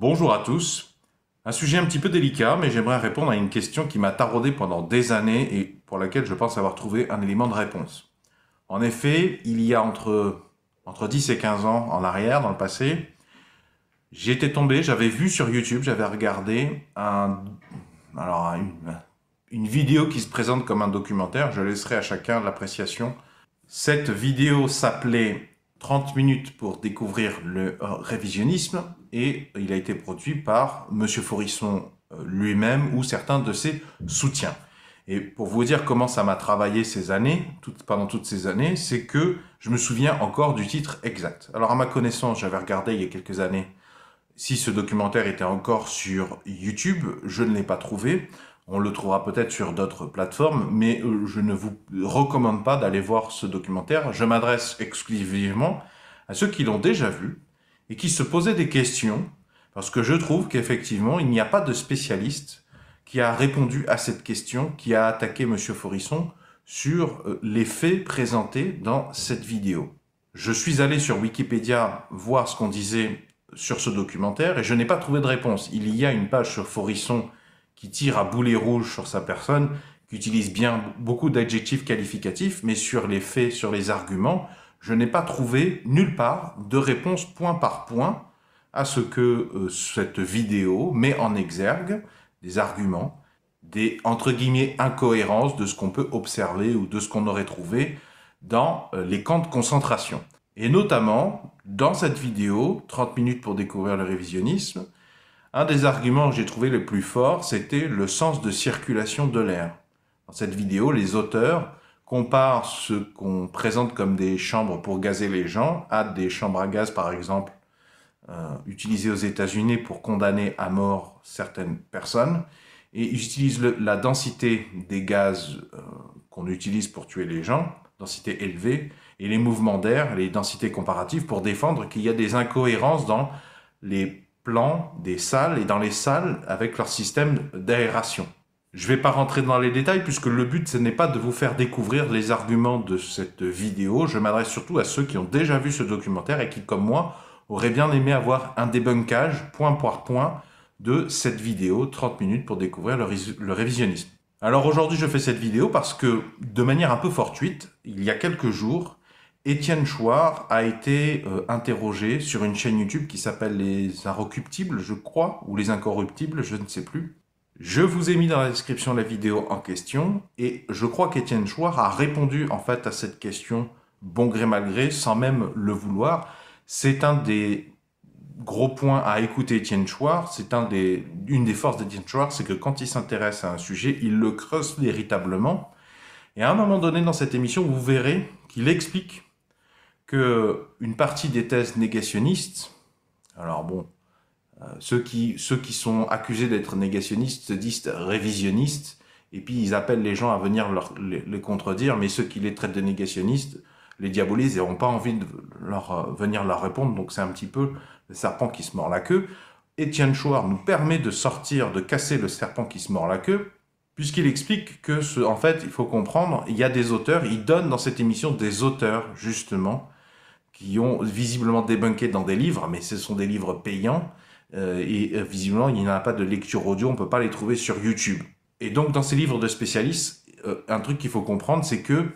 Bonjour à tous. Un sujet un petit peu délicat, mais j'aimerais répondre à une question qui m'a taraudé pendant des années et pour laquelle je pense avoir trouvé un élément de réponse. En effet, il y a entre, entre 10 et 15 ans en arrière, dans le passé, j'étais tombé, j'avais vu sur YouTube, j'avais regardé un, une, une vidéo qui se présente comme un documentaire, je laisserai à chacun l'appréciation. Cette vidéo s'appelait 30 minutes pour découvrir le révisionnisme et il a été produit par M. Forisson euh, lui-même ou certains de ses soutiens. Et pour vous dire comment ça m'a travaillé ces années, pendant toutes ces années, c'est que je me souviens encore du titre exact. Alors à ma connaissance, j'avais regardé il y a quelques années si ce documentaire était encore sur YouTube, je ne l'ai pas trouvé. On le trouvera peut-être sur d'autres plateformes, mais euh, je ne vous recommande pas d'aller voir ce documentaire. Je m'adresse exclusivement à ceux qui l'ont déjà vu, et qui se posait des questions, parce que je trouve qu'effectivement, il n'y a pas de spécialiste qui a répondu à cette question, qui a attaqué M. Forisson sur euh, les faits présentés dans cette vidéo. Je suis allé sur Wikipédia voir ce qu'on disait sur ce documentaire et je n'ai pas trouvé de réponse. Il y a une page sur Forisson qui tire à boulet rouge sur sa personne, qui utilise bien beaucoup d'adjectifs qualificatifs, mais sur les faits, sur les arguments, je n'ai pas trouvé nulle part de réponse point par point à ce que euh, cette vidéo met en exergue des arguments, des entre guillemets incohérences de ce qu'on peut observer ou de ce qu'on aurait trouvé dans euh, les camps de concentration. Et notamment, dans cette vidéo, 30 minutes pour découvrir le révisionnisme, un des arguments que j'ai trouvé le plus fort, c'était le sens de circulation de l'air. Dans cette vidéo, les auteurs compare ce qu'on présente comme des chambres pour gazer les gens à des chambres à gaz, par exemple, euh, utilisées aux États-Unis pour condamner à mort certaines personnes. Et ils utilisent la densité des gaz euh, qu'on utilise pour tuer les gens, densité élevée, et les mouvements d'air, les densités comparatives, pour défendre qu'il y a des incohérences dans les plans des salles et dans les salles avec leur système d'aération. Je ne vais pas rentrer dans les détails puisque le but ce n'est pas de vous faire découvrir les arguments de cette vidéo. Je m'adresse surtout à ceux qui ont déjà vu ce documentaire et qui, comme moi, auraient bien aimé avoir un débunkage point par point de cette vidéo, 30 minutes pour découvrir le, révisionnisme. Alors aujourd'hui je fais cette vidéo parce que, de manière un peu fortuite, il y a quelques jours, Étienne Chouard a été euh, interrogé sur une chaîne YouTube qui s'appelle Les Inrecuptibles, je crois, ou Les Incorruptibles, je ne sais plus. Je vous ai mis dans la description la vidéo en question et je crois qu'Étienne Chouard a répondu en fait à cette question bon gré mal gré sans même le vouloir. C'est un des gros points à écouter Étienne Chouard, c'est une des forces d'Étienne Chouard, c'est que quand il s'intéresse à un sujet, il le creuse véritablement. Et à un moment donné dans cette émission, vous verrez qu'il explique que une partie des thèses négationnistes, alors bon, euh, ceux, qui, ceux qui sont accusés d'être négationnistes se disent révisionnistes, et puis ils appellent les gens à venir les, contredire, mais ceux qui les traitent de négationnistes les diabolisent et n'ont pas envie de leur, euh, venir leur répondre, donc c'est un petit peu le serpent qui se mord la queue. Étienne Chouard nous permet de sortir, de casser le serpent qui se mord la queue, puisqu'il explique que, en fait, il faut comprendre, il y a des auteurs, il donne dans cette émission des auteurs, justement, qui ont visiblement débunké dans des livres, mais ce sont des livres payants, euh, et euh, visiblement, il n'y en a pas de lecture audio, on ne peut pas les trouver sur YouTube. Et donc, dans ces livres de spécialistes, euh, un truc qu'il faut comprendre, c'est que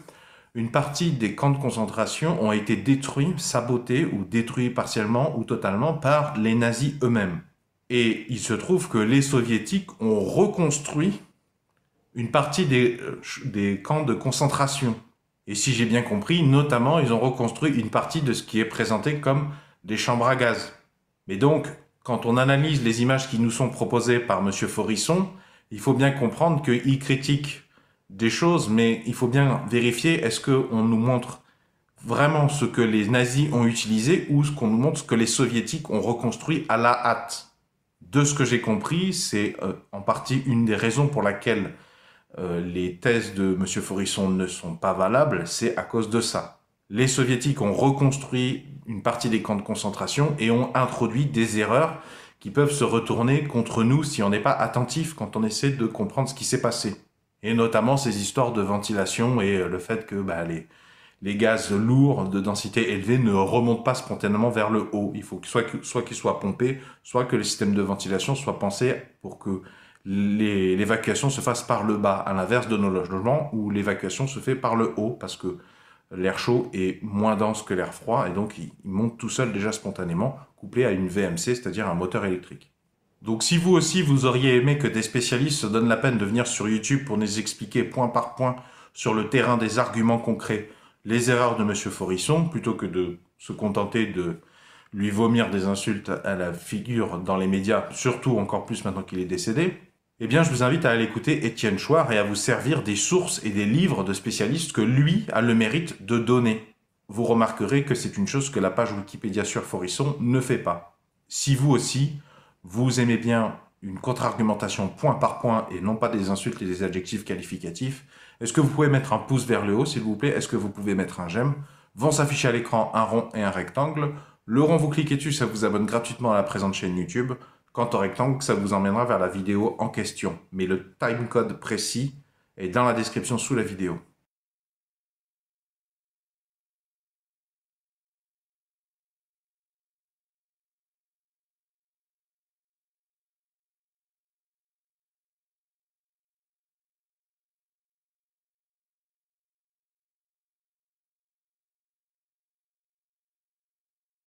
une partie des camps de concentration ont été détruits, sabotés ou détruits partiellement ou totalement par les nazis eux-mêmes. Et il se trouve que les soviétiques ont reconstruit une partie des, des camps de concentration. Et si j'ai bien compris, notamment, ils ont reconstruit une partie de ce qui est présenté comme des chambres à gaz. Mais donc, quand on analyse les images qui nous sont proposées par M. Forisson, il faut bien comprendre qu'il critique des choses, mais il faut bien vérifier est-ce qu'on nous montre vraiment ce que les nazis ont utilisé ou ce qu'on nous montre ce que les soviétiques ont reconstruit à la hâte. De ce que j'ai compris, c'est euh, en partie une des raisons pour laquelle euh, les thèses de M. Forisson ne sont pas valables, c'est à cause de ça les soviétiques ont reconstruit une partie des camps de concentration et ont introduit des erreurs qui peuvent se retourner contre nous si on n'est pas attentif quand on essaie de comprendre ce qui s'est passé. Et notamment ces histoires de ventilation et euh, le fait que bah, les, gaz lourds de densité élevée ne remontent pas spontanément vers le haut. Il faut soit qu'ils soient pompés, soit que les systèmes de ventilation soient pensés pour que l'évacuation se fasse par le bas, à l'inverse de nos logements où l'évacuation se fait par le haut, parce que l'air chaud est moins dense que l'air froid, et donc il, monte tout seul déjà spontanément, couplé à une VMC, c'est-à-dire un moteur électrique. Donc si vous aussi vous auriez aimé que des spécialistes se donnent la peine de venir sur YouTube pour nous expliquer point par point sur le terrain des arguments concrets les erreurs de M. Forisson, plutôt que de se contenter de lui vomir des insultes à la figure dans les médias, surtout encore plus maintenant qu'il est décédé, eh bien, je vous invite à aller écouter Étienne Chouard et à vous servir des sources et des livres de spécialistes que lui a le mérite de donner. Vous remarquerez que c'est une chose que la page Wikipédia sur Forisson ne fait pas. Si vous aussi, vous aimez bien une contre-argumentation point par point et non pas des insultes et des adjectifs qualificatifs, est-ce que vous pouvez mettre un pouce vers le haut, s'il vous plaît Est-ce que vous pouvez mettre un j'aime Vont s'afficher à l'écran un rond et un rectangle. Le rond, vous cliquez dessus, ça vous abonne gratuitement à la présente chaîne YouTube. Quant au rectangle, ça vous emmènera vers la vidéo en question, mais le timecode précis est dans la description sous la vidéo.